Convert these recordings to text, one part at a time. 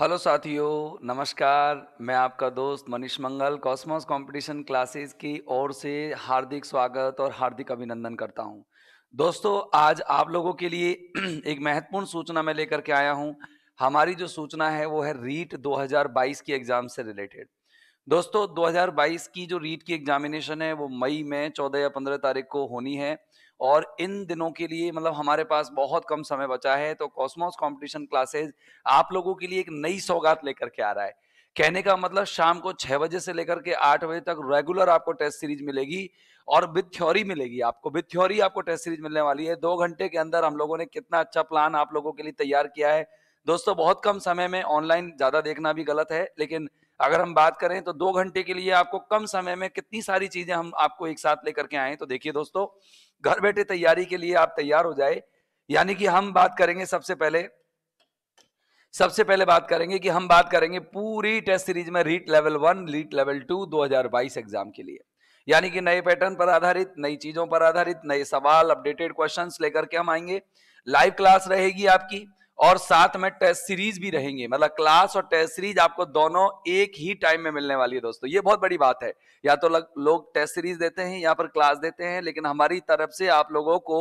hello साथियों नमस्कार मैं आपका दोस्त Manish Mangal Cosmos competition classes की ओर से हार्दिक स्वागत और हार्दिक अभिनंदन करता हूं दोस्तों आज आप लोगों के लिए एक महत्वपूर्ण सूचना मैं लेकर के आया हूं हमारी जो सूचना है वो है रीट 2022 की एग्जाम से रिलेटेड दोस्तों 2022 की जो रीट की एग्जामिनेशन है वो मई में चौदह या पंद्रह तारीख को होनी है और इन दिनों के लिए मतलब हमारे पास बहुत कम समय बचा है तो कॉस्मोस कंपटीशन क्लासेज आप लोगों के लिए एक नई सौगात लेकर के आ रहा है कहने का मतलब शाम को छह बजे से लेकर के आठ बजे तक रेगुलर आपको टेस्ट सीरीज मिलेगी और विद थ्योरी मिलेगी आपको विद थ्योरी आपको टेस्ट सीरीज मिलने वाली है दो घंटे के अंदर हम लोगों ने कितना अच्छा प्लान आप लोगों के लिए तैयार किया है दोस्तों बहुत कम समय में ऑनलाइन ज्यादा देखना भी गलत है लेकिन अगर हम बात करें तो दो घंटे के लिए आपको कम समय में कितनी सारी चीजें हम आपको एक साथ लेकर के आए तो देखिए दोस्तों घर बैठे तैयारी के लिए आप तैयार हो जाए यानी कि हम बात करेंगे सबसे पहले सबसे पहले बात करेंगे कि हम बात करेंगे पूरी टेस्ट सीरीज में REET level one REET level two दो एग्जाम के लिए यानी कि नए पैटर्न पर आधारित नई चीजों पर आधारित नए सवाल अपडेटेड क्वेश्चंस लेकर के हम आएंगे लाइव क्लास रहेगी आपकी और साथ में टेस्ट सीरीज भी रहेंगे मतलब क्लास और टेस्ट सीरीज आपको दोनों एक ही टाइम में मिलने वाली है दोस्तों ये बहुत बड़ी बात है या तो लोग टेस्ट सीरीज देते हैं या पर क्लास देते हैं लेकिन हमारी तरफ से आप लोगों को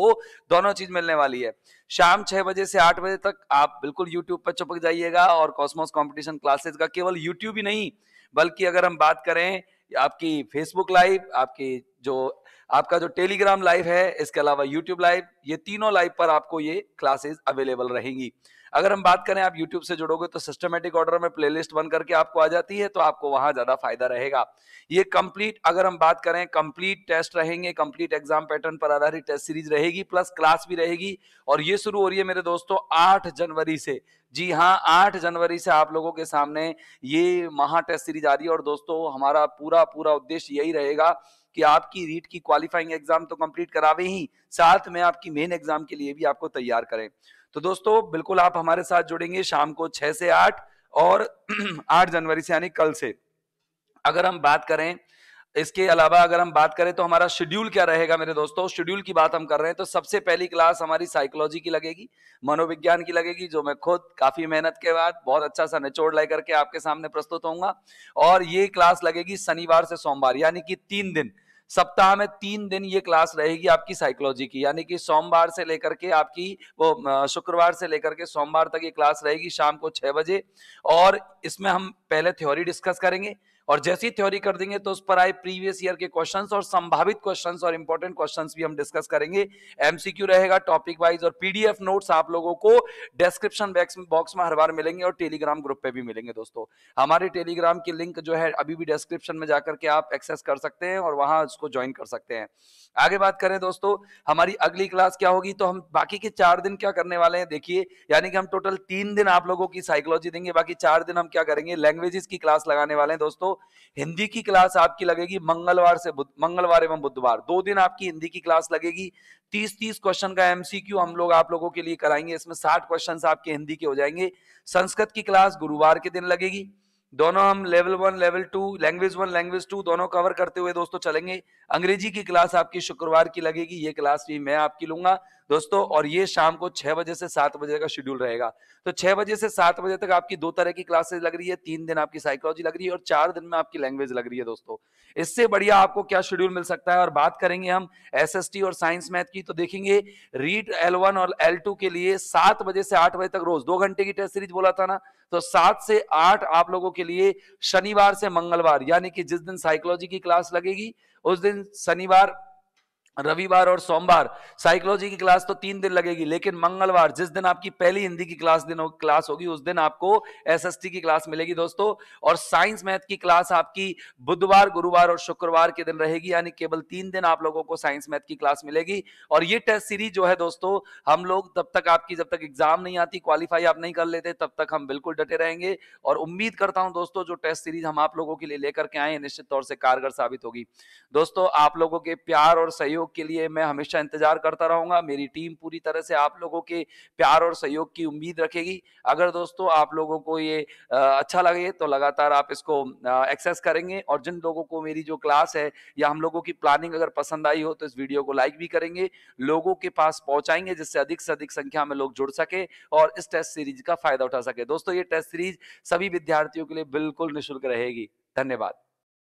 दोनों चीज मिलने वाली है शाम छह बजे से आठ बजे तक आप बिल्कुल यूट्यूब पर चुपक जाइएगा और कॉस्मोस कॉम्पिटिशन क्लासेस का केवल यूट्यूब ही नहीं बल्कि अगर हम बात करें आपकी फेसबुक लाइव आपकी जो आपका जो टेलीग्राम लाइव है इसके अलावा यूट्यूब लाइव ये तीनों लाइव पर आपको ये क्लासेस अवेलेबल रहेंगी अगर हम बात करें आप यूट्यूब से जुड़ोगे तो सिस्टमेटिक ऑर्डर में प्लेलिस्ट बन करके आपको आ जाती है तो आपको वहां ज्यादा फायदा रहेगा ये कंप्लीट अगर हम बात करें कंप्लीट टेस्ट रहेंगे कंप्लीट एग्जाम पैटर्न पर आधारित टेस्ट सीरीज रहेगी प्लस क्लास भी रहेगी और ये शुरू हो रही है मेरे दोस्तों आठ जनवरी से जी हाँ आठ जनवरी से आप लोगों के सामने ये महा टेस्ट सीरीज आ रही है और दोस्तों हमारा पूरा पूरा उद्देश्य यही रहेगा कि आपकी रीट की क्वालिफाइंग एग्जाम तो कंप्लीट करावे ही साथ में आपकी मेन एग्जाम के लिए भी आपको तैयार करें तो दोस्तों बिल्कुल आप हमारे साथ जुड़ेंगे शाम को छह से आठ और आठ जनवरी से यानी कल से अगर हम बात करें इसके अलावा अगर हम बात करें तो हमारा शेड्यूल क्या रहेगा मेरे दोस्तों शेड्यूल की बात हम कर रहे हैं तो सबसे पहली क्लास हमारी साइकोलॉजी की लगेगी मनोविज्ञान की लगेगी जो मैं खुद काफी मेहनत के बाद बहुत अच्छा सा निचोड़ ले करके आपके सामने प्रस्तुत होऊंगा और ये क्लास लगेगी शनिवार से सोमवार यानी कि तीन दिन सप्ताह में तीन दिन ये क्लास रहेगी आपकी साइकोलॉजी की यानी कि सोमवार से लेकर के आपकी वो शुक्रवार से लेकर के सोमवार तक ये क्लास रहेगी शाम को छह बजे और इसमें हम पहले थ्योरी डिस्कस करेंगे और जैसी थ्योरी कर देंगे तो उस पर आए प्रीवियस ईयर के क्वेश्चन और संभावित क्वेश्चन और इंपॉर्टेंट क्वेश्चन भी हम डिस्कस करेंगे एमसीक्यू रहेगा टॉपिक वाइज और पीडीएफ नोट्स आप लोगों को डिस्क्रिप्शन बॉक्स में हर बार मिलेंगे और टेलीग्राम ग्रुप पे भी मिलेंगे दोस्तों हमारे टेलीग्राम की लिंक जो है अभी भी डिस्क्रिप्शन में जाकर के आप एक्सेस कर सकते हैं और वहां उसको ज्वाइन कर सकते हैं आगे बात करें दोस्तों हमारी अगली क्लास क्या होगी तो हम बाकी के चार दिन क्या करने वाले हैं देखिए यानी कि हम टोटल तीन दिन आप लोगों की साइकोलॉजी देंगे बाकी चार दिन हम क्या करेंगे लैंग्वेजेस की क्लास लगाने वाले हैं दोस्तों हिंदी की क्लास आपकी लगेगी मंगलवार से मंगलवार एवं बुधवार दो दिन आपकी हिंदी की क्लास लगेगी तीस तीस क्वेश्चन का एमसीक्यू हम लोग आप लोगों के लिए कराएंगे इसमें साठ क्वेश्चन आपके हिंदी के हो जाएंगे संस्कृत की क्लास गुरुवार के दिन लगेगी दोनों हम level one level two language one language two दोनों कवर करते हुए दोस्तों चलेंगे अंग्रेजी की क्लास आपकी शुक्रवार की लगेगी ये क्लास भी मैं आपकी लूंगा दोस्तों और ये शाम को छह बजे से सात बजे का शेड्यूल रहेगा तो छह बजे से सात बजे तक आपकी दो तरह की क्लासेज लग रही है तीन दिन आपकी साइकोलॉजी लग रही है और चार दिन में आपकी लैंग्वेज लग रही है दोस्तों इससे बढ़िया आपको क्या शेड्यूल मिल सकता है और बात करेंगे हम एस और साइंस मैथ की तो देखेंगे रीट एल और एल के लिए सात बजे से आठ बजे तक रोज दो घंटे की टेस्ट सीरीज बोला था ना तो सात से आठ आप लोगों के लिए शनिवार से मंगलवार यानी कि जिस दिन साइकोलॉजी की क्लास लगेगी उस दिन शनिवार रविवार और सोमवार साइकोलॉजी की क्लास तो तीन दिन लगेगी लेकिन मंगलवार जिस दिन आपकी पहली हिंदी की क्लास दिन हो, क्लास होगी उस दिन आपको एसएसटी की क्लास मिलेगी दोस्तों और साइंस मैथ की क्लास आपकी बुधवार गुरुवार और शुक्रवार के दिन रहेगी यानी केवल तीन दिन आप लोगों को साइंस मैथ की क्लास मिलेगी और ये टेस्ट सीरीज जो है दोस्तों हम लोग तब तक आपकी जब तक एग्जाम नहीं आती क्वालिफाई आप नहीं कर लेते तब तक हम बिल्कुल डटे रहेंगे और उम्मीद करता हूं दोस्तों जो टेस्ट सीरीज हम आप लोगों के लिए लेकर के आए निश्चित तौर से कारगर साबित होगी दोस्तों आप लोगों के प्यार और सहयोग सहयोग के लिए मैं हमेशा इंतजार करता रहूंगा मेरी टीम पूरी तरह से आप लोगों के प्यार और सहयोग की उम्मीद रखेगी अगर दोस्तों आप लोगों को ये अच्छा लगे तो लगातार आप इसको एक्सेस करेंगे और जिन लोगों को मेरी जो क्लास है या हम लोगों की प्लानिंग अगर पसंद आई हो तो इस वीडियो को लाइक भी करेंगे लोगों के पास पहुंचाएंगे जिससे अधिक से अधिक संख्या में लोग जुड़ सके और इस टेस्ट सीरीज का फायदा उठा सके दोस्तों ये टेस्ट सीरीज सभी विद्यार्थियों के लिए बिल्कुल निःशुल्क रहेगी धन्यवाद